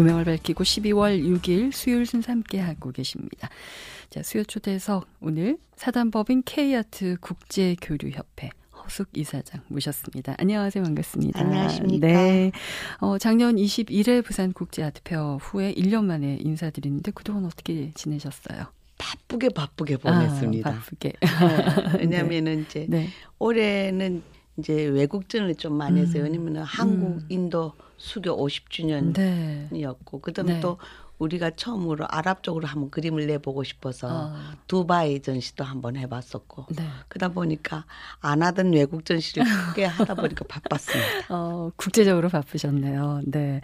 누명을 밝히고 12월 6일 수요일 순서 함께하고 계십니다. 자, 수요 초대석 오늘 사단법인 K아트 국제교류협회 허숙 이사장 모셨습니다. 안녕하세요. 반갑습니다. 안녕하십니까. 네. 어, 작년 21회 부산 국제 아트페어 후에 1년 만에 인사드리는데 그동안 어떻게 지내셨어요? 바쁘게 바쁘게 보냈습니다. 아, 바쁘게. 네, 네. 왜냐면은 네. 이제 네. 올해는 이제 외국전을 좀 많이 했어요. 음. 왜냐면은 한국, 음. 인도 수교 50주년이었고 네. 그다음에 네. 또 우리가 처음으로 아랍 쪽으로 한번 그림을 내보고 싶어서 아. 두바이 전시도 한번 해봤었고 네. 그러다 보니까 안 하던 외국 전시를 크게 하다 보니까 바빴습니다. 어, 국제적으로 바쁘셨네요. 네.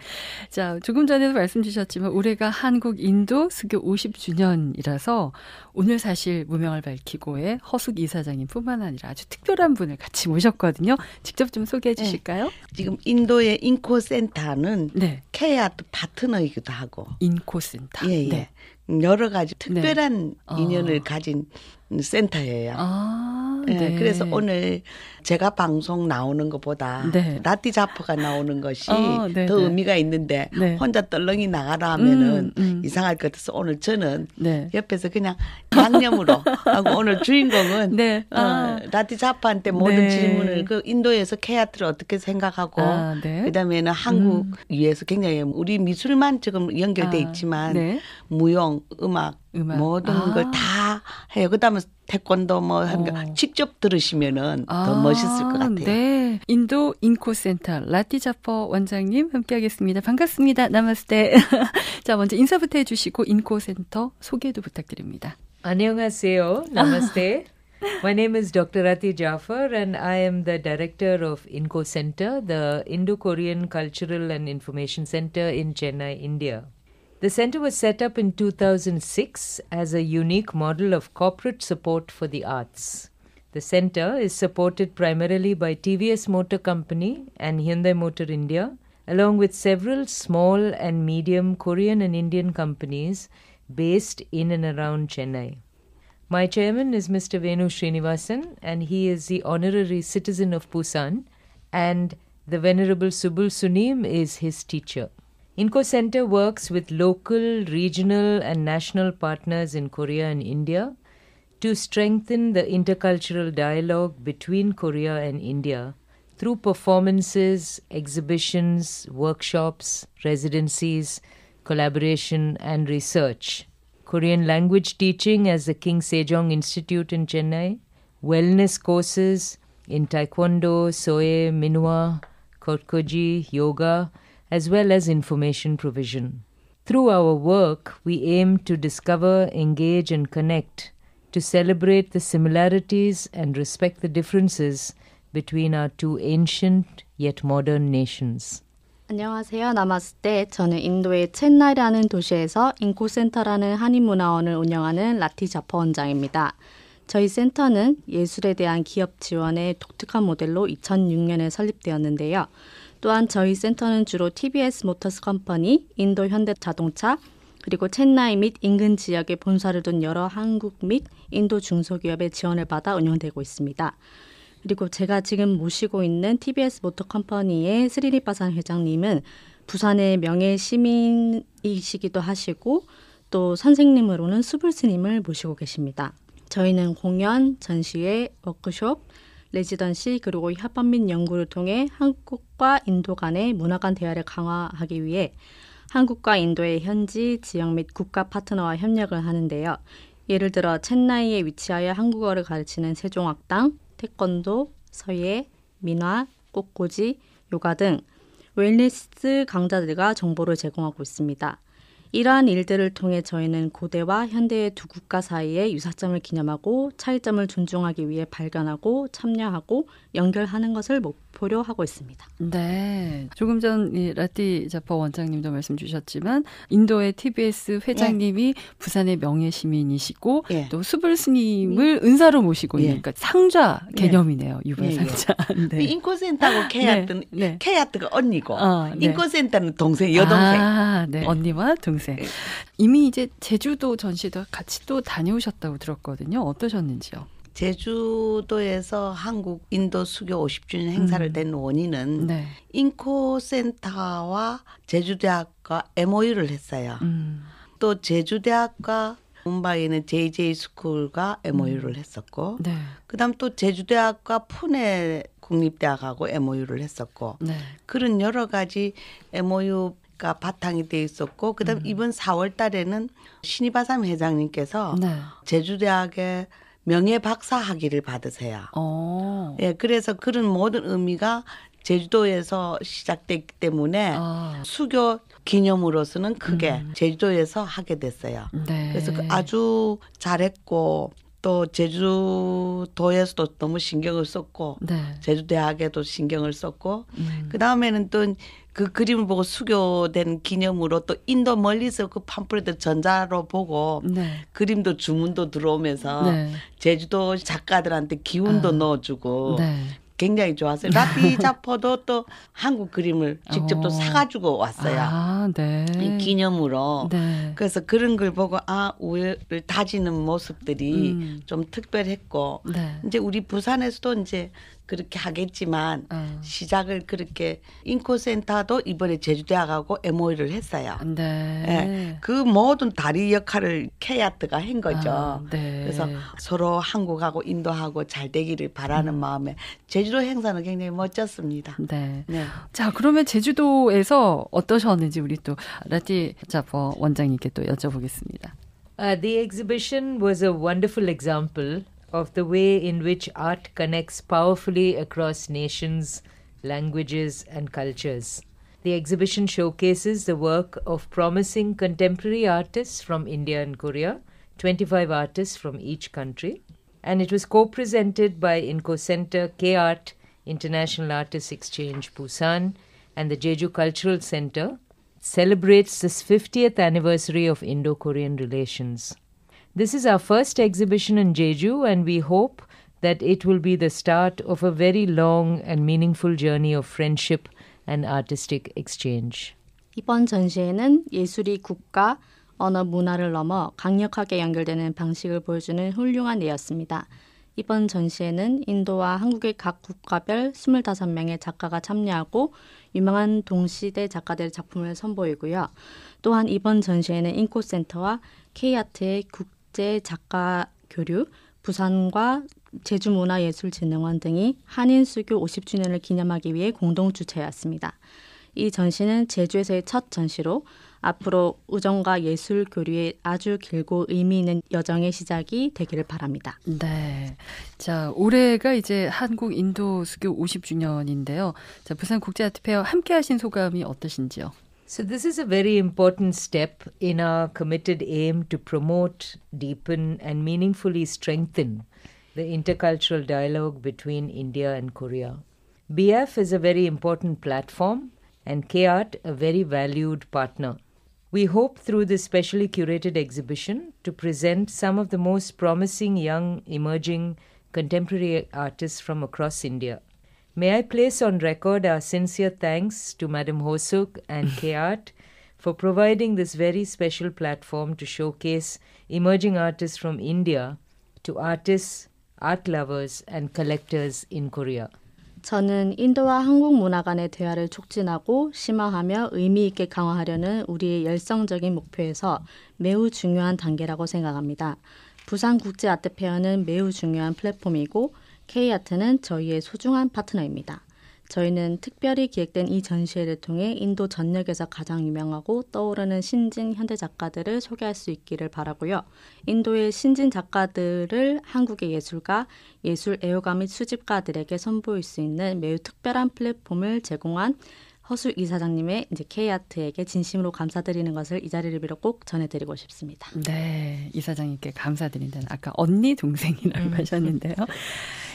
자 조금 전에도 말씀 주셨지만 올해가 한국 인도 수교 50주년이라서 오늘 사실 무명을 밝히고의 허숙 이사장님뿐만 아니라 아주 특별한 분을 같이 모셨거든요. 직접 좀 소개해 네. 주실까요? 네. 지금 인도의 인코 센터는 네. 케아 파트너이기도 하고 인코 않고 쓴다. 예, 예. 네. 음, 여러 가지 네. 특별한 네. 인연을 아. 가진 센터예요. 아, 네. 네. 그래서 오늘 제가 방송 나오는 것보다 네. 라띠 자퍼가 나오는 것이 어, 네, 더 네. 의미가 있는데 혼자 떨렁이 나가라 하면은 음, 음. 이상할 것 같아서 오늘 저는 옆에서 그냥 양념으로 하고 오늘 주인공은 어, 아. 어, 라띠 자퍼한테 모든 질문을 그 인도에서 케아트를 어떻게 생각하고 아, 그다음에는 한국 음. 위에서 굉장히 우리 미술만 지금 연결돼 아, 있지만 무용, 음악, 음악. 모든 아. 걸다 해요. 그다음에 태권도 뭐 하니까 어. 직접 들으시면은 아. 더 멋있을 것 같아요. 네. 인도 인코 센터 라티자퍼 원장님 함께하겠습니다. 반갑습니다. 나마스테. 자, 먼저 인사부터 해 주시고 인코 센터 소개도 부탁드립니다. 안녕하세요. 나마스테. My name is Dr. Ati Jaffer, and I am the director of INCO Center, the Indo Korean Cultural and Information Center in Chennai, India. The center was set up in 2006 as a unique model of corporate support for the arts. The center is supported primarily by TVS Motor Company and Hyundai Motor India, along with several small and medium Korean and Indian companies based in and around Chennai. My chairman is Mr. Venu Srinivasan, and he is the honorary citizen of Busan, and the Venerable Subul Sunim is his teacher. INCO Center works with local, regional, and national partners in Korea and India to strengthen the intercultural dialogue between Korea and India through performances, exhibitions, workshops, residencies, collaboration, and research. Korean language teaching as the King Sejong Institute in Chennai, wellness courses in Taekwondo, Soe, Minwa, Kotkoji, Yoga, as well as information provision. Through our work, we aim to discover, engage, and connect, to celebrate the similarities and respect the differences between our two ancient yet modern nations. 안녕하세요. 나마스테. 저는 인도의 첸나이라는 도시에서 인코센터라는 한인문화원을 운영하는 라티 자파 원장입니다. 저희 센터는 예술에 대한 기업 지원의 독특한 모델로 2006년에 설립되었는데요. 또한 저희 센터는 주로 TBS 모터스 컴퍼니, 인도 현대 자동차, 그리고 첸나이 및 인근 지역에 본사를 둔 여러 한국 및 인도 중소기업의 지원을 받아 운영되고 있습니다. 그리고 제가 지금 모시고 있는 TBS 모터 컴퍼니의 스리리 바산 회장님은 부산의 명예 시민이시기도 하시고 또 선생님으로는 수불스님을 모시고 계십니다. 저희는 공연, 전시회, 워크숍, 레지던시 그리고 협업 및 연구를 통해 한국과 인도 간의 문화 간 대화를 강화하기 위해 한국과 인도의 현지, 지역 및 국가 파트너와 협력을 하는데요. 예를 들어 챗나이에 위치하여 한국어를 가르치는 세종학당, 태권도, 서예, 민화, 꽃꽂이, 요가 등 웰니스 강자들과 정보를 제공하고 있습니다. 이러한 일들을 통해 저희는 고대와 현대의 두 국가 사이의 유사점을 기념하고 차이점을 존중하기 위해 발견하고 참여하고 연결하는 것을 목표로 보려 하고 있습니다. 네. 조금 전 라띠 자파 원장님도 말씀 주셨지만 인도의 TBS 회장님이 예. 부산의 명예 시민이시고 예. 또 수불 스님을 예. 은사로 모시고 예. 있는 그러니까 상좌 예. 개념이네요. 유배 예, 상좌. 네. 그 인코센터고 케야뜨는 네. 케야뜨가 네. 언니고 아, 네. 인코센터는 동생 여동생. 아, 네. 네. 언니와 동생. 이미 이제 제주도 전시도 같이 또 다녀오셨다고 들었거든요. 어떠셨는지요? 제주도에서 한국 인도 수교 50주년 음. 행사를 음. 낸 원인은 네. 인코 센터와 제주대학과 MOU를 했어요. 음. 또 제주대학과 문바이는 JJ 스쿨과 MOU를 음. 했었고 네. 그다음 또 제주대학과 푸네 국립대학하고 MOU를 했었고 네. 그런 여러 가지 MOU 가 바탕이 돼 있었고 그다음 음. 이번 4월 달에는 신이바삼 회장님께서 네. 제주대학의 명예 박사 학위를 받으세요. 오. 어. 예, 그래서 그런 모든 의미가 제주도에서 시작됐기 때문에 아. 수교 기념으로서는 크게 음. 제주도에서 하게 됐어요. 네. 그래서 그 아주 잘했고 또 제주도에서도 너무 신경을 썼고 네. 제주대학에도 신경을 썼고 음. 그다음에는 또 그 그림을 보고 수교된 기념으로 또 인도 멀리서 그 팜플렛을 전자로 보고 네. 그림도 주문도 들어오면서 네. 제주도 작가들한테 기운도 아. 넣어주고 네. 굉장히 좋았어요. 라피 자포도 또 한국 그림을 직접 또 어. 사가지고 왔어요. 아, 네. 기념으로. 네. 그래서 그런 걸 보고 아우열를 다지는 모습들이 음. 좀 특별했고 네. 이제 우리 부산에서도 이제 그렇게 하겠지만 음. 시작을 그렇게 인코센터도 이번에 제주대학하고 MOU를 했어요. 네. 네. 그 모든 다리 역할을 케야트가 한 거죠. 아, 네. 그래서 서로 한국하고 인도하고 잘 되기를 바라는 음. 마음에 제주도 행사는 굉장히 멋졌습니다. 네. 네. 자, 그러면 제주도에서 어떠셨는지 우리 또 라티 자퍼 뭐 원장님께 또 여쭤보겠습니다. Uh, the exhibition was a wonderful example of the way in which art connects powerfully across nations, languages, and cultures. The exhibition showcases the work of promising contemporary artists from India and Korea, 25 artists from each country, and it was co presented by INCO Center K Art International Artists Exchange Busan and the Jeju Cultural Center celebrates this 50th anniversary of Indo Korean relations. This is our first exhibition in Jeju, and we hope that it will be the start of a very long and meaningful journey of friendship and artistic exchange. 이번 전시회는 예술이 국가, 언어 문화를 넘어 강력하게 연결되는 방식을 보여주는 훌륭한 예였습니다. 이번 전시회는 인도와 한국의 각 국가별 25명의 작가가 참여하고 유명한 동시대 작가들의 작품을 선보이고요. 또한 이번 전시회는 인코센터와 K아트의 국 국제 작가 교류, 부산과 제주문화예술진흥원 등이 한인 수교 50주년을 기념하기 위해 공동 주최하였습니다. 이 전시는 제주에서의 첫 전시로 앞으로 우정과 예술 교류의 아주 길고 의미 있는 여정의 시작이 되기를 바랍니다. 네. 자, 올해가 이제 한국 인도 수교 50주년인데요. 자, 부산 국제 아트 페어 함께 하신 소감이 어떠신지요? So, this is a very important step in our committed aim to promote, deepen, and meaningfully strengthen the intercultural dialogue between India and Korea. BF is a very important platform and KArt a very valued partner. We hope through this specially curated exhibition to present some of the most promising young emerging contemporary artists from across India. May I place on record our sincere thanks to Madam Hosuk and KArt for providing this very special platform to showcase emerging artists from India to artists, art lovers and collectors in Korea. 저는 인도와 한국 문화 간의 대화를 촉진하고 심화하며 의미 있게 강화하려는 우리의 열성적인 목표에서 매우 중요한 단계라고 생각합니다. 부산국제아트페어는 매우 중요한 플랫폼이고 K아트는 저희의 소중한 파트너입니다. 저희는 특별히 기획된 이 전시회를 통해 인도 전역에서 가장 유명하고 떠오르는 신진 현대 작가들을 소개할 수 있기를 바라고요. 인도의 신진 작가들을 한국의 예술가, 예술 애호가 및 수집가들에게 선보일 수 있는 매우 특별한 플랫폼을 제공한 허수 이사장님의 이제 케이아트에게 진심으로 감사드리는 것을 이 자리를 빌어 꼭 전해드리고 싶습니다. 네, 이사장님께 감사드린다는 아까 언니 동생이라고 음. 하셨는데요.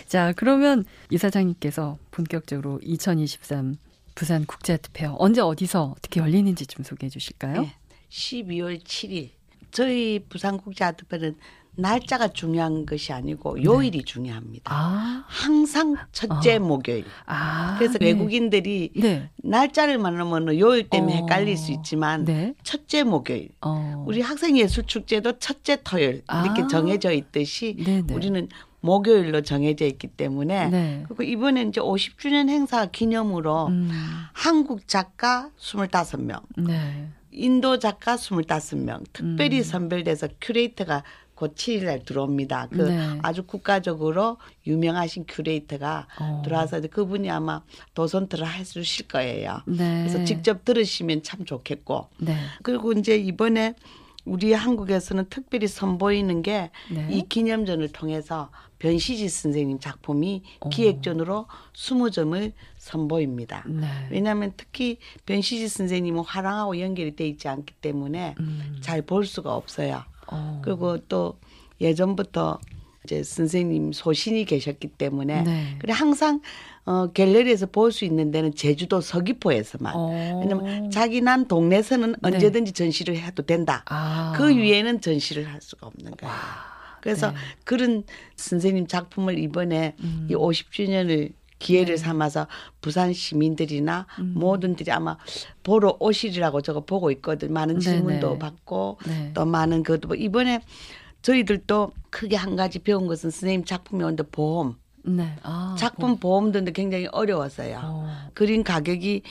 자, 그러면 이사장님께서 본격적으로 2023 부산 국제아트 페어 언제 어디서 어떻게 열리는지 좀 소개해 주실까요? 네, 12월 7일 저희 부산 국제아트 페어는 날짜가 중요한 것이 아니고 요일이 네. 중요합니다. 아. 항상 첫째 아. 목요일. 아. 그래서 네. 외국인들이 네. 날짜를 만나면 요일 때문에 어. 헷갈릴 수 있지만 네. 첫째 목요일. 어. 우리 학생예술축제도 첫째 토요일 아. 이렇게 정해져 있듯이 네네. 네. 우리는 목요일로 정해져 있기 때문에 네. 그리고 이번에 이제 50주년 행사 기념으로 음. 한국 작가 25명, 네. 인도 작가 25명 특별히 음. 선별돼서 큐레이터가 곧 7일날 들어옵니다. 그 네. 아주 국가적으로 유명하신 큐레이터가 오. 어. 들어와서 그분이 아마 도선트를 해주실 거예요. 네. 그래서 직접 들으시면 참 좋겠고. 네. 그리고 이제 이번에 우리 한국에서는 특별히 선보이는 게이 네. 기념전을 통해서 변시지 선생님 작품이 어. 기획전으로 20점을 선보입니다. 네. 왜냐하면 특히 변시지 선생님은 화랑하고 연결이 돼 있지 않기 때문에 음. 잘볼 수가 없어요. 어. 그리고 또 예전부터 이제 선생님 소신이 계셨기 때문에 네. 그래 항상 어 갤러리에서 볼 수 있는 데는 제주도 서귀포에서만 오. 어. 왜냐면 자기 난 동네에서는 네. 언제든지 전시를 해도 된다. 아. 그 위에는 전시를 할 수가 없는 거예요. 그래서 네. 그런 선생님 작품을 이번에 음. 이 50주년을 기회를 삼아서 부산 시민들이나 음. 모든들이 아마 보러 오시리라고 저거 보고 있거든. 많은 네, 질문도 네네. 받고 네. 또 많은 그것도 뭐 이번에 저희들도 크게 한 가지 배운 것은 선생님 작품이 온는데 보험. 네. 아, 작품 보험. 네. 보험도 굉장히 어려웠어요. 어. 그린 가격이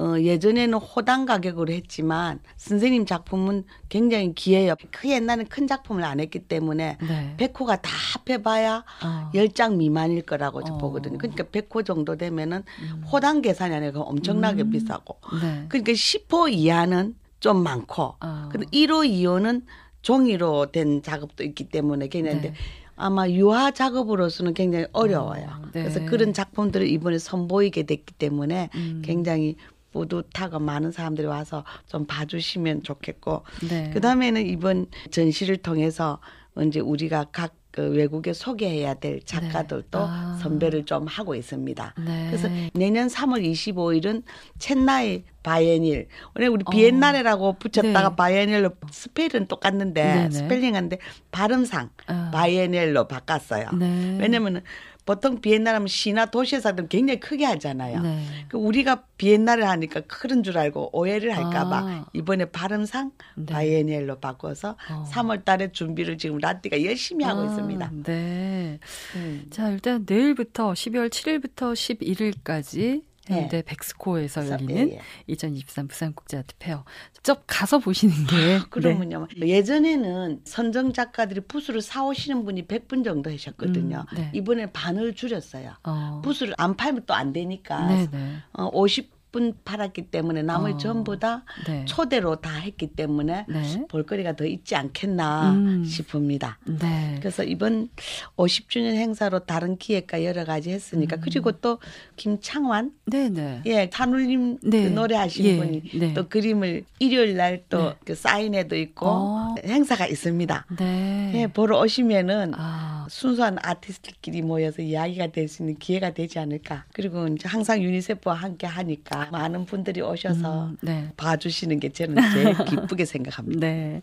어, 예전에는 호당 가격으로 했지만 선생님 작품은 굉장히 귀해요. 그 옛날에는 큰 작품을 안 했기 때문에 네. 100호가 다 합해봐야 어. 10장 미만일 거라고 어. 보거든요. 그러니까 100호 정도 되면은 음. 호당 계산이 아니라 엄청나게 음. 비싸고. 네. 그러니까 10호 이하는 좀 많고. 어. 근데 1호, 2호는 종이로 된 작업도 있기 때문에 굉장히 데 네. 아마 유화 작업으로서는 굉장히 어려워요. 어, 네. 그래서 그런 작품들을 이번에 선보이게 됐기 때문에 음. 굉장히 뿌듯하고 뭐 많은 사람들이 와서 좀 봐주시면 좋겠고 네. 그다음에는 이번 전시를 통해서 이제 우리가 각 그 외국에 소개해야 될 네. 작가들도 네. 아. 선배를 좀 하고 있습니다. 네. 그래서 내년 3월 25일은 첸나이바이엔일 원래 우리 어. 비엔나레라고 붙였다가 네. 바이엔일로 스펠은 똑같는데 네 스펠링한데 발음상 어. 바이엔일로 바꿨어요. 네. 왜냐면은 보통 비엔나하면 시나 도시의 사람들 굉장히 크게 하잖아요. 네. 그 우리가 비엔날를 하니까 그런 줄 알고 오해를 할까봐 아. 이번에 발음상 네. 바이에니엘로 바꿔서 어. 3월달에 준비를 지금 라띠가 열심히 하고 아, 있습니다. 네. 음. 자 일단 내일부터 12월 7일부터 11일까지 네. 현대 예. 백스코에서 열리는 예, 예. 2023 부산 국제 아트 페어 직접 가서 보시는 게 아, 네. 그러면요. 네. 예전에는 선정 작가들이 부스를 사 오시는 분이 100분 정도 하셨거든요. 음, 네. 이번에 반을 줄였어요. 어. 부스를 안 팔면 또 안 되니까 네, 네. 어, 50 10분 팔았기 때문에 남을 어. 전부 다 네. 초대로 다 했기 때문에 네. 볼거리가 더 있지 않겠나 음. 싶습니다. 네. 그래서 이번 50주년 행사로 다른 기획과 여러 가지 했으니까 음. 그리고 또 김창완 네네. 예산울님 네. 네. 예, 그 네. 노래하신 예. 분이 네. 또 그림을 일요일 날 또 그 사인회도 있고 어. 행사가 있습니다. 네. 예, 보러 오시면은 아. 순수한 아티스트끼리 모여서 이야기가 될 수 있는 기회가 되지 않을까. 그리고 이제 항상 유니세프와 함께 하니까 진짜 많은 분들이 오셔서 음, 네. 봐주시는 게 저는 제일 기쁘게 생각합니다. 네.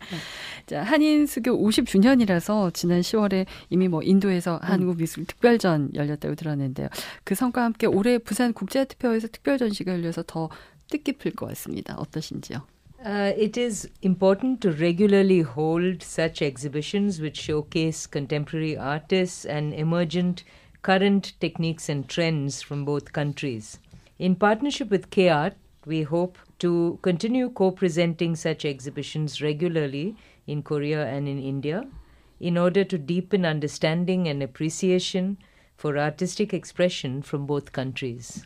자, 한인 수교 50주년이라서 지난 10월에 이미 뭐 인도에서 한국 미술 특별전 열렸다고 들었는데요. 그 성과 함께 올해 부산 국제아트페어에서 특별 전시가 열려서 더 뜻깊을 것 같습니다. 어떠신지요? Uh, it is important to regularly hold such exhibitions which showcase contemporary artists and emergent current techniques and trends from both countries. In partnership with KR, we hope to continue co presenting such exhibitions regularly in Korea and in India in order to deepen understanding and appreciation for artistic expression from both countries.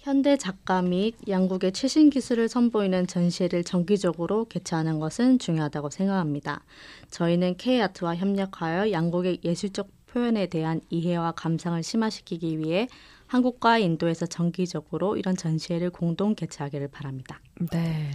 현대 작가 및 양국의 최신 기술을 선보이는 전시회를 정기적으로 개최하는 것은 중요하다고 생각합니다. 저희는 K아트와 협력하여 양국의 예술적 표현에 대한 이해와 감상을 심화시키기 위해 한국과 인도에서 정기적으로 이런 전시회를 공동 개최하기를 바랍니다. 네.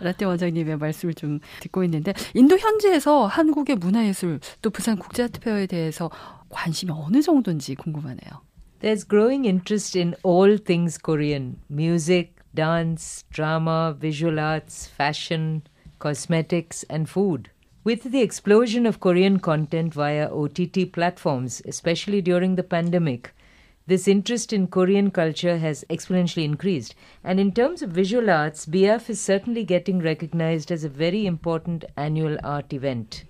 라떼 원장님의 말씀을 좀 듣고 있는데 인도 현지에서 한국의 문화예술 또 부산 국제아트페어에 대해서 관심이 어느 정도인지 궁금하네요. There's growing interest in all things Korean. Music, dance, drama, visual arts, fashion, cosmetics and food. With the explosion of Korean content via OTT platforms, especially during the pandemic, this interest in Korean culture has exponentially increased. And in terms of visual arts, BF is certainly getting recognized as a very important annual art event.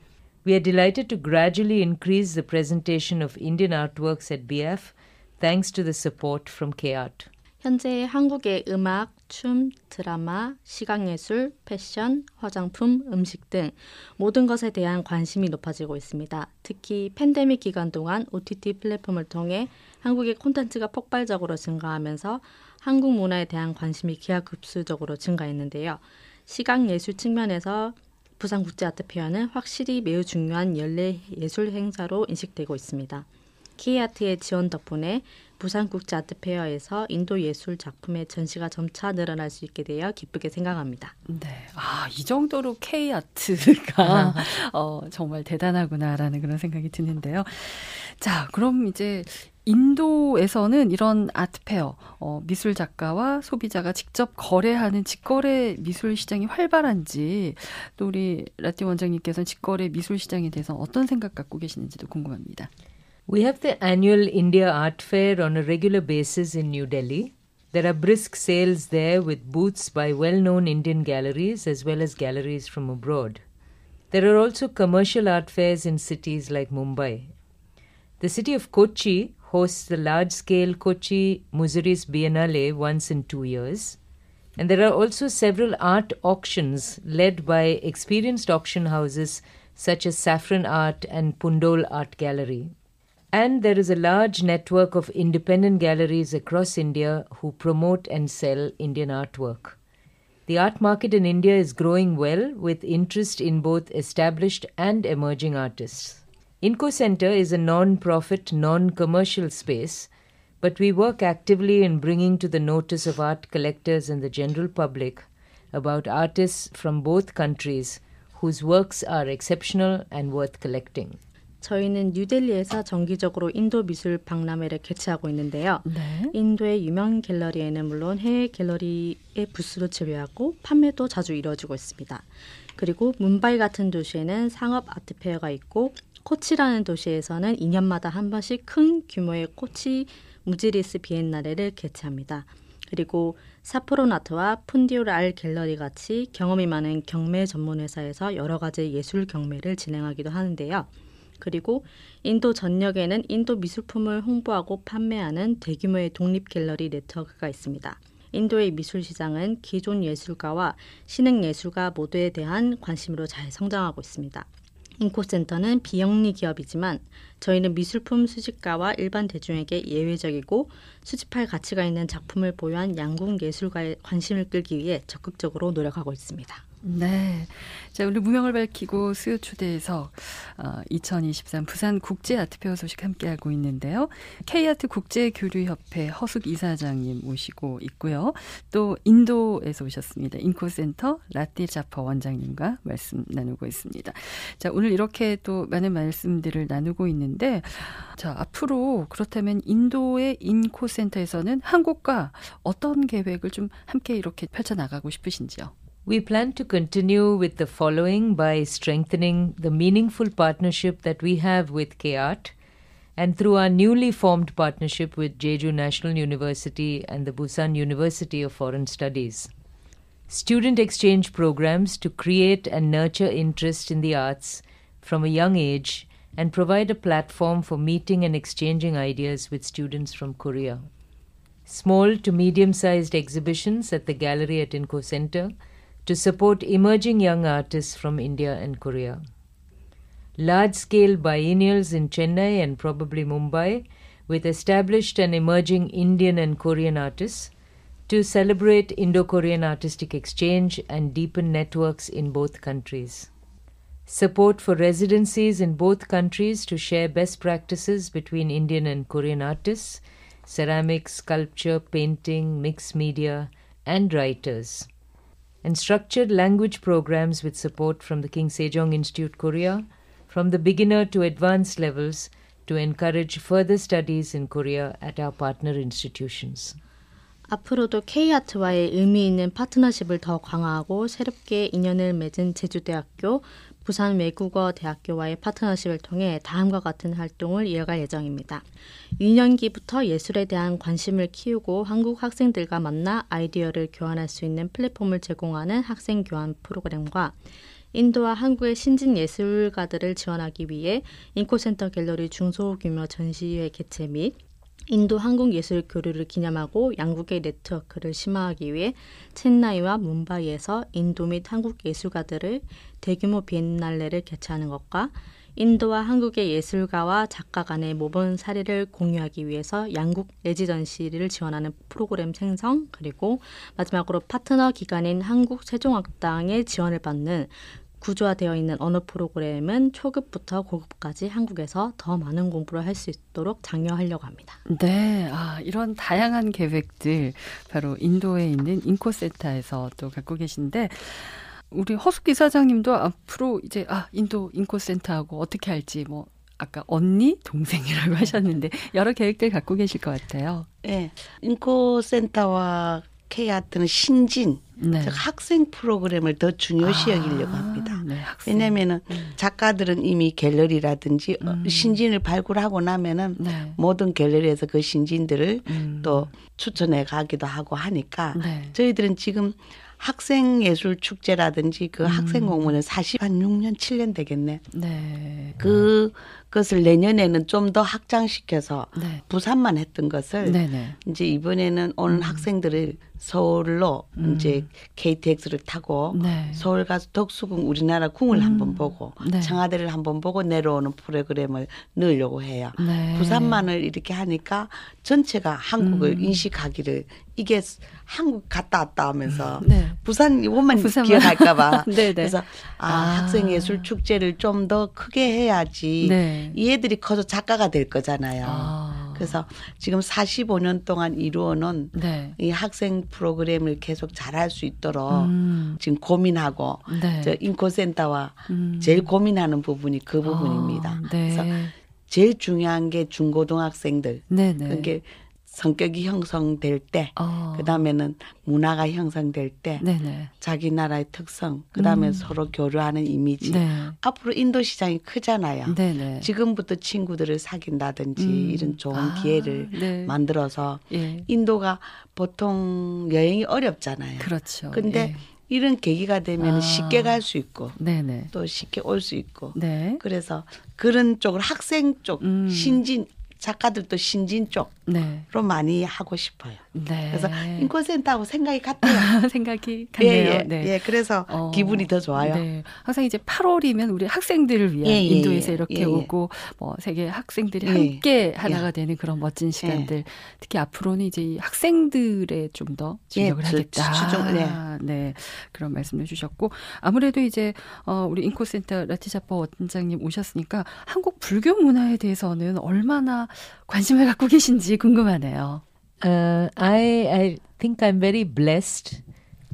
We are delighted to gradually increase the presentation of Indian artworks at BF thanks to the support from K-ART. 현재 한국의 음악, 춤, 드라마, 시각예술, 패션, 화장품, 음식 등 모든 것에 대한 관심이 높아지고 있습니다. 특히 팬데믹 기간 동안 OTT 플랫폼을 통해 한국의 콘텐츠가 폭발적으로 증가하면서 한국 문화에 대한 관심이 기하급수적으로 증가했는데요. 시각 예술 측면에서 부산국제아트페어는 확실히 매우 중요한 연례 예술 행사로 인식되고 있습니다. K아트의 지원 덕분에 부산국제아트페어에서 인도 예술 작품의 전시가 점차 늘어날 수 있게 되어 기쁘게 생각합니다. 네, 아이 정도로 K 아트가 어, 정말 대단하구나라는 그런 생각이 드는데요. 자, 그럼 이제 인도에서는 이런 아트페어, 어, 미술 작가와 소비자가 직접 거래하는 직거래 미술 시장이 활발한지, 또 우리 라티 원장님께서는 직거래 미술 시장에 대해서 어떤 생각 갖고 계시는지도 궁금합니다. We have the annual India Art Fair on a regular basis in New Delhi. There are brisk sales there with booths by well known Indian galleries as well as galleries from abroad. There are also commercial art fairs in cities like Mumbai. The city of Kochi hosts the large scale Kochi Muziris Biennale once in two years. And there are also several art auctions led by experienced auction houses such as Saffron Art and Pundol Art Gallery. And there is a large network of independent galleries across India who promote and sell Indian artwork. The art market in India is growing well with interest in both established and emerging artists. INCO Center is a non profit, non commercial space, but we work actively in bringing to the notice of art collectors and the general public about artists from both countries whose works are exceptional and worth collecting. 저희는 뉴델리에서 정기적으로 인도 미술 박람회를 개최하고 있는데요. 네. 인도의 유명 갤러리에는 물론 해외 갤러리의 부스도 제외하고 판매도 자주 이루어지고 있습니다. 그리고 문바이 같은 도시에는 상업 아트페어가 있고 코치라는 도시에서는 2년마다 한 번씩 큰 규모의 코치 무지리스 비엔나레를 개최합니다. 그리고 사포로나트와 푼디오랄 갤러리 같이 경험이 많은 경매 전문 회사에서 여러 가지 예술 경매를 진행하기도 하는데요. 그리고 인도 전역에는 인도 미술품을 홍보하고 판매하는 대규모의 독립 갤러리 네트워크가 있습니다. 인도의 미술 시장은 기존 예술가와 신흥 예술가 모두에 대한 관심으로 잘 성장하고 있습니다. 인코센터는 비영리 기업이지만 저희는 미술품 수집가와 일반 대중에게 예외적이고 수집할 가치가 있는 작품을 보유한 양국 예술가의 관심을 끌기 위해 적극적으로 노력하고 있습니다. 네. 자, 오늘 무명을 밝히고 수요 초대에서 2023 어, 부산 국제 아트페어 소식 함께하고 있는데요. K아트 국제교류협회 허숙 이사장님 모시고 있고요. 또 인도에서 오셨습니다. 인코센터 라띠자퍼 원장님과 말씀 나누고 있습니다. 자, 오늘 이렇게 또 많은 말씀들을 나누고 있는데 자, 앞으로 그렇다면 인도의 인코센터에서는 한국과 어떤 계획을 좀 함께 이렇게 펼쳐 나가고 싶으신지요? We plan to continue with the following by strengthening the meaningful partnership that we have with KART and through our newly formed partnership with Jeju National University and the Busan University of Foreign Studies. Student exchange programs to create and nurture interest in the arts from a young age and provide a platform for meeting and exchanging ideas with students from Korea. Small to medium sized exhibitions at the gallery at Inco Center to support emerging young artists from India and Korea. Large scale biennials in Chennai and probably Mumbai with established and emerging Indian and Korean artists to celebrate Indo Korean artistic exchange and deepen networks in both countries. Support for residencies in both countries to share best practices between Indian and Korean artists, ceramics, sculpture, painting, mixed media, and writers and structured language programs with support from the King Sejong Institute Korea from the beginner to advanced levels to encourage further studies in Korea at our partner institutions. 앞으로도 K-아트와의 의미 있는 파트너십을 더 강화하고 새롭게 인연을 맺은 제주대학교, 부산 외국어 대학교와의 파트너십을 통해 다음과 같은 활동을 이어갈 예정입니다. 2년기부터 예술에 대한 관심을 키우고 한국 학생들과 만나 아이디어를 교환할 수 있는 플랫폼을 제공하는 학생 교환 프로그램과 인도와 한국의 신진 예술가들을 지원하기 위해 인코센터 갤러리 중소규모 전시회 개최 및 인도 한국 예술 교류를 기념하고 양국의 네트워크를 심화하기 위해 첸나이와 뭄바이에서 인도 및 한국 예술가들을 대규모 비엔날레를 개최하는 것과 인도와 한국의 예술가와 작가 간의 모범 사례를 공유하기 위해서 양국 레지던시를 지원하는 프로그램 생성 그리고 마지막으로 파트너 기관인 한국 세종학당의 지원을 받는 구조화되어 있는 언어 프로그램은 초급부터 고급까지 한국에서 더 많은 공부를 할 수 있도록 장려하려고 합니다. 네, 아, 이런 다양한 계획들 바로 인도에 있는 인코센터에서 또 갖고 계신데 우리 허숙기 사장님도 앞으로 이제 아 인도 인코센터하고 어떻게 할지 뭐 아까 언니 동생이라고 하셨는데 여러 계획들 갖고 계실 것 같아요. 네, 인코센터와 해야 아는 신진 네. 즉 학생 프로그램을 더 중요시 아, 여기려고 아, 합니다. 네, 왜냐면은 음. 작가들은 이미 갤러리라든지 어, 음. 신진을 발굴하고 나면은 네. 모든 갤러리에서 그 신진들을 음. 또 추천해 가기도 하고 하니까 네. 저희들은 지금 학생 예술 축제라든지 그 음. 학생 공모는 사실 한 6년 7년 되겠네. 네. 그 것을 내년에는 좀 더 확장시켜서 네. 부산만 했던 것을 네 이제 이번에는 오는 음. 학생들을 서울로 음. 이제 KTX를 타고 네. 서울 가서 덕수궁 우리나라 궁을 음. 한번 보고 네. 청와대를 한번 보고 내려오는 프로그램을 넣으려고 해요. 네. 부산만을 이렇게 하니까 전체가 한국을 음. 인식하기를 이게 한국 갔다 왔다 하면서 음. 네. 부산 이것만 기억할까 봐. 그래서 아, 아, 학생 예술 축제를 좀 더 크게 해야지 네. 이 애들이 커서 작가가 될 거잖아요. 아. 그래서 지금 45년 동안 이루어놓은 네. 이 학생 프로그램을 계속 잘할 수 있도록 음. 지금 고민하고 네. 저 인코센터와 음. 제일 고민하는 부분이 그 아, 부분입니다. 아, 네. 그래서 제일 중요한 게 중고등학생들. 네네. 그게 그러니까 성격이 형성될 때, 어. 그 다음에는 문화가 형성될 때, 네네. 자기 나라의 특성, 그 다음에 음. 서로 교류하는 이미지. 네. 앞으로 인도 시장이 크잖아요. 네네. 지금부터 친구들을 사귄다든지 음. 이런 좋은 아, 기회를 네. 만들어서 예. 인도가 보통 여행이 어렵잖아요. 그렇죠. 근데 예. 이런 계기가 되면 아. 쉽게 갈 수 있고 네네. 또 쉽게 올 수 있고 네. 그래서 그런 쪽을 학생 쪽 음. 신진 작가들도 신진 쪽 네. 로 많이 하고 싶어요. 네. 그래서 인권센터하고 생각이 같아요. 생각이 같네요. 예, 예, 네. 예 그래서 어, 기분이 더 좋아요. 네. 항상 이제 8월이면 우리 학생들을 위한 예, 예 인도에서 예. 이렇게 예, 오고 뭐 세계 학생들이 함께 하나가 되는 그런 멋진 시간들. 특히 앞으로는 이제 학생들의 좀 더 진력을 하겠다. 추정, 네. 네. 그런 말씀을 주셨고 아무래도 이제 어, 우리 인코센터 라티자퍼 원장님 오셨으니까 한국 불교 문화에 대해서는 얼마나 관심을 갖고 계신지 있는지 궁금하네요. Uh, I, I think I'm very blessed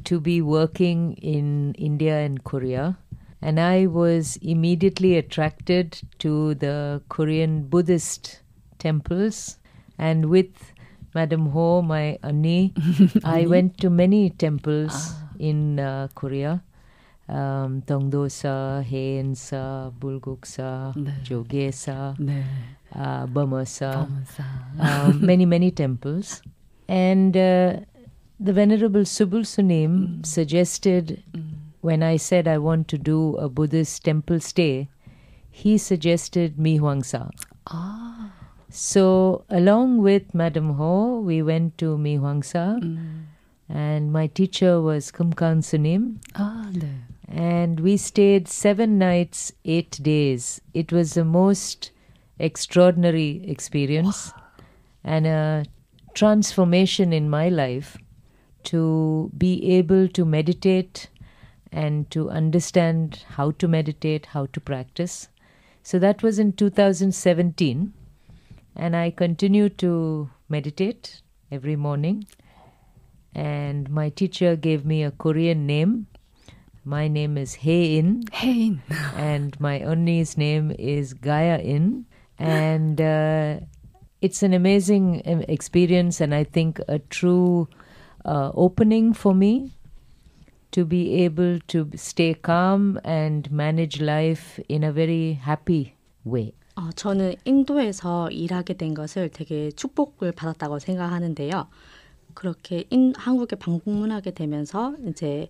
to be working in India and Korea. And I was immediately attracted to the Korean Buddhist temples. And with Madam Ho, my ani, I went to many temples ah. in uh, Korea. Um, Dongdosa, Heiensa, Bulguksa, 네. Jogesa. 네 uh, Bamasa, um, many, many temples. And uh, the Venerable Subul Sunim mm. suggested, mm. when I said I want to do a Buddhist temple stay, he suggested Mi Huang Sa. Ah. So, along with Madam Ho, we went to Mi Huang Sa. Mm. And my teacher was Kumkan Sunim. Ah, And we stayed seven nights, eight days. It was the most extraordinary experience and a transformation in my life to be able to meditate and to understand how to meditate, how to practice. So that was in 2017, and I continue to meditate every morning. And my teacher gave me a Korean name. My name is Hae In. Hae In. and my only's name is Gaia In. and uh, it's an amazing experience, and I think a true uh, opening for me to be able to stay calm and manage life in a very happy way. 어, 저는 인도에서 일하게 된 것을 되게 축복을 받았다고 생각하는데요. 그렇게 인, 한국에 방문하게 되면서 이제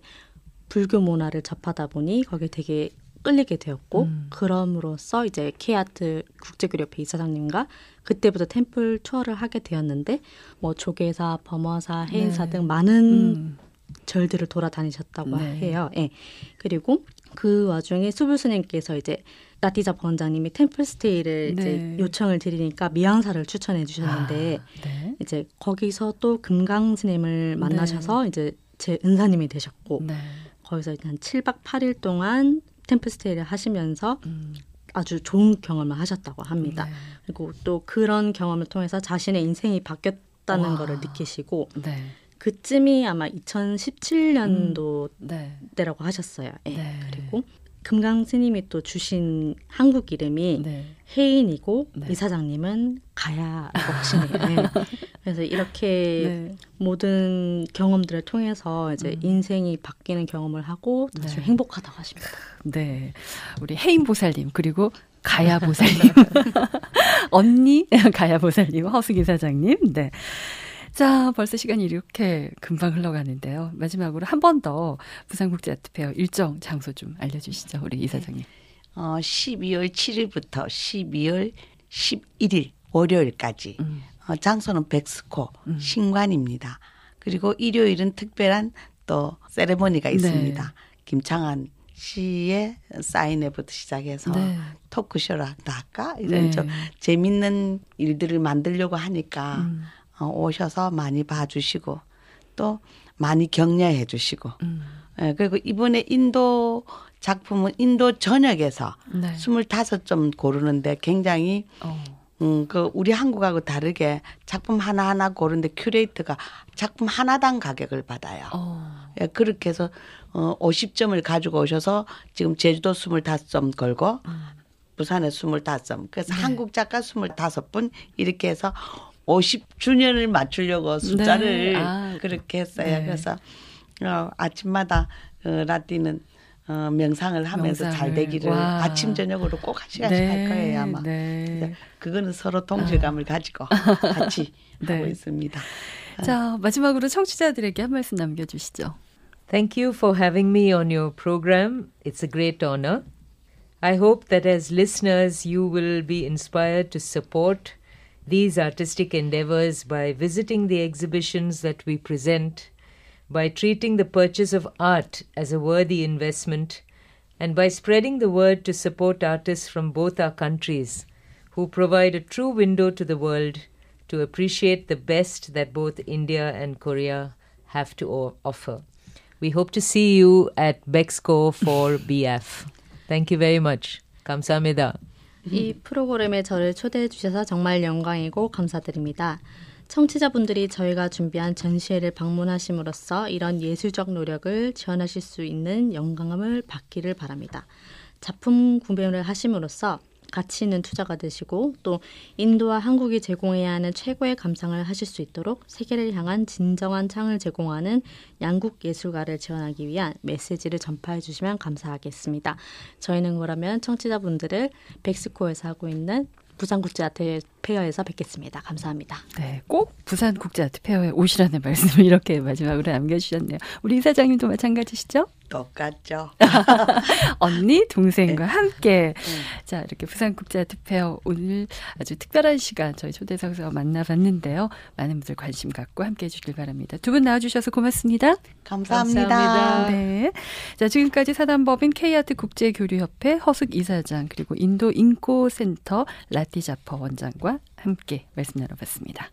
불교 문화를 접하다 보니 거기 되게 끌리게 되었고 음. 그럼으로써 이제 케아트 국제교류협회 이사장님과 그때부터 템플 투어를 하게 되었는데 뭐 조계사, 범어사, 해인사 네. 등 많은 음. 절들을 돌아다니셨다고 네. 해요. 예. 그리고 그 와중에 수불스님께서 이제 나티자 번장님이 템플스테이를 네. 이제 요청을 드리니까 미양사를 추천해 주셨는데 아, 네. 이제 거기서 또 금강스님을 네. 만나셔서 네. 이제 제 은사님이 되셨고 네. 거기서 한 7박 8일 동안 템프스테이를 하시면서 음. 아주 좋은 경험을 하셨다고 합니다. 네. 그리고 또 그런 경험을 통해서 자신의 인생이 바뀌었다는 와. 거를 느끼시고 네. 그쯤이 아마 2017년도 음. 네. 때라고 하셨어요. 예. 네. 그리고 금강 스님이 또 주신 한국 이름이 네. 해인이고 네. 이사장님은 가야 복신이에요. 그래서 이렇게 네. 모든 경험들을 통해서 이제 음. 인생이 바뀌는 경험을 하고 아주 네. 행복하다고 하십니다. 네, 우리 해인 보살님 그리고 가야 보살님 언니 가야 보살님 허수기 사장님 네. 자, 벌써 시간이 이렇게 금방 흘러가는데요. 마지막으로 한 번 더 부산국제아트페어 일정 장소 좀 알려주시죠, 우리 이사장님. 네. 어, 12월 7일부터 12월 11일 월요일까지 음. 어, 장소는 백스코 음. 신관입니다. 그리고 일요일은 특별한 또 세레모니가 네. 있습니다. 네. 김창한 시의 사인회부터 시작해서 네. 토크쇼를 한다 할까 이런 네. 좀 재밌는 일들을 만들려고 하니까 음. 어, 오셔서 많이 봐주시고 또 많이 격려해 주시고 음. 예, 그리고 이번에 인도 작품은 인도 전역에서 네. 25점 고르는데 굉장히 어. 음, 그 우리 한국하고 다르게 작품 하나하나 고르는데큐레이터가 작품 하나당 가격을 받아요. 어. 예, 그렇게 해서 어, 50점을 가지고 오셔서 지금 제주도 25점 걸고 음. 부산에 25점. 그래서 네. 한국 작가 25분 이렇게 해서 50주년을 맞추려고 네. 숫자를 네. 아. 그렇게 했어요. 네. 그래서 어, 아침마다 어, 라띠는 어, 명상을 하면서 명상을. 잘 되기를 와. 아침 저녁으로 꼭한시간 네. 할 거예요 아마. 네. 그거는 서로 아. 동질감을 아. 가지고 같이 네. 하고 있습니다. 자 마지막으로 청취자들에게 한 말씀 남겨주시죠. Thank you for having me on your program. It's a great honor. I hope that as listeners you will be inspired to support these artistic endeavors by visiting the exhibitions that we present, by treating the purchase of art as a worthy investment, and by spreading the word to support artists from both our countries who provide a true window to the world to appreciate the best that both India and Korea have to offer. We hope to see you at Bexco for BF. Thank you very much. Kamsamida. 이 프로그램에 저를 초대해 주셔서 정말 영광이고 감사드립니다. 청취자분들이 저희가 준비한 전시회를 방문하심으로써 이런 예술적 노력을 지원하실 수 있는 영감을 받기를 바랍니다. 작품 구매를 하심으로써 가치 있는 투자가 되시고 또 인도와 한국이 제공해야 하는 최고의 감상을 하실 수 있도록 세계를 향한 진정한 창을 제공하는 양국 예술가를 지원하기 위한 메시지를 전파해 주시면 감사하겠습니다. 저희는 그러면 청취자분들을 백스코에서 하고 있는 부산국제아트 페어에서 뵙겠습니다. 감사합니다. 네, 꼭 부산 국제 아트 페어에 오시라는 말씀을 이렇게 마지막으로 남겨주셨네요. 우리 이사장님도 마찬가지시죠? 똑같죠. 언니, 동생과 네. 함께. 네. 자, 이렇게 부산 국제 아트 페어 오늘 아주 특별한 시간 저희 초대석에서 만나봤는데요. 많은 분들 관심 갖고 함께 해주길 바랍니다. 두 분 나와주셔서 고맙습니다. 감사합니다. 감사합니다. 네. 자, 지금까지 사단법인 K아트 국제교류협회 허숙 이사장 그리고 인도 인코센터 라티자퍼 원장과 함께 말씀 나눠봤습니다.